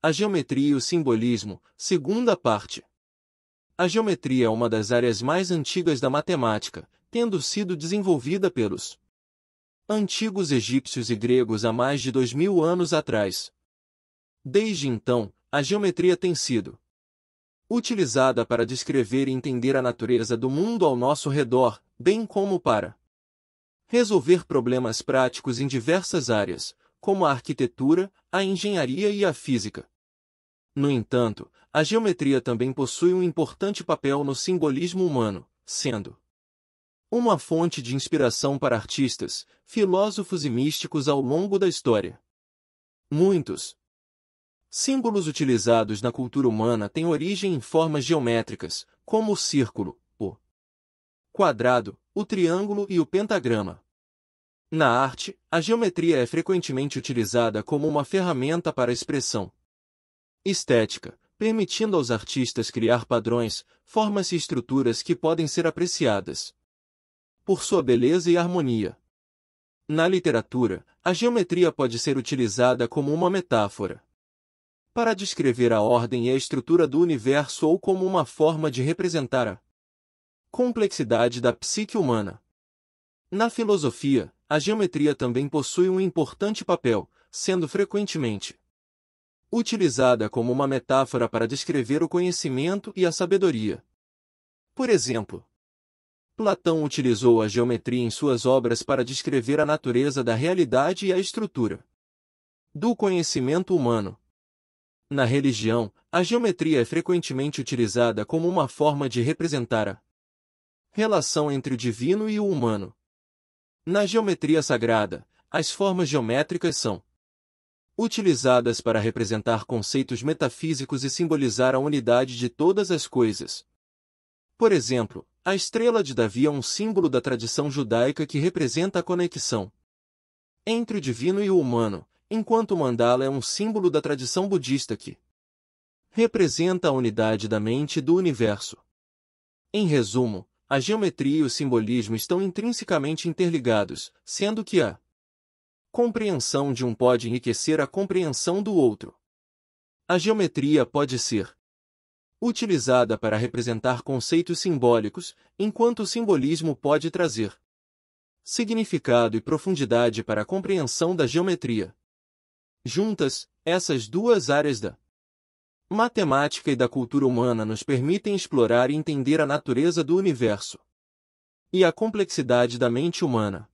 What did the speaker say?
A geometria e o simbolismo, segunda parte. A geometria é uma das áreas mais antigas da matemática, tendo sido desenvolvida pelos antigos egípcios e gregos há mais de dois mil anos atrás. Desde então, a geometria tem sido utilizada para descrever e entender a natureza do mundo ao nosso redor, bem como para resolver problemas práticos em diversas áreas, como a arquitetura, a engenharia e a física. No entanto, a geometria também possui um importante papel no simbolismo humano, sendo uma fonte de inspiração para artistas, filósofos e místicos ao longo da história. Muitos símbolos utilizados na cultura humana têm origem em formas geométricas, como o círculo, o quadrado, o triângulo e o pentagrama. Na arte, a geometria é frequentemente utilizada como uma ferramenta para expressão estética, permitindo aos artistas criar padrões, formas e estruturas que podem ser apreciadas por sua beleza e harmonia. Na literatura, a geometria pode ser utilizada como uma metáfora para descrever a ordem e a estrutura do universo ou como uma forma de representar a complexidade da psique humana. Na filosofia, a geometria também possui um importante papel, sendo frequentemente utilizada como uma metáfora para descrever o conhecimento e a sabedoria. Por exemplo, Platão utilizou a geometria em suas obras para descrever a natureza da realidade e a estrutura do conhecimento humano. Na religião, a geometria é frequentemente utilizada como uma forma de representar a relação entre o divino e o humano, na geometria sagrada, as formas geométricas são utilizadas para representar conceitos metafísicos e simbolizar a unidade de todas as coisas. Por exemplo, a estrela de Davi é um símbolo da tradição judaica que representa a conexão entre o divino e o humano, enquanto o mandala é um símbolo da tradição budista que representa a unidade da mente e do universo. Em resumo, a geometria e o simbolismo estão intrinsecamente interligados, sendo que a compreensão de um pode enriquecer a compreensão do outro. A geometria pode ser utilizada para representar conceitos simbólicos, enquanto o simbolismo pode trazer significado e profundidade para a compreensão da geometria. Juntas, essas duas áreas da matemática e da cultura humana nos permitem explorar e entender a natureza do universo e a complexidade da mente humana.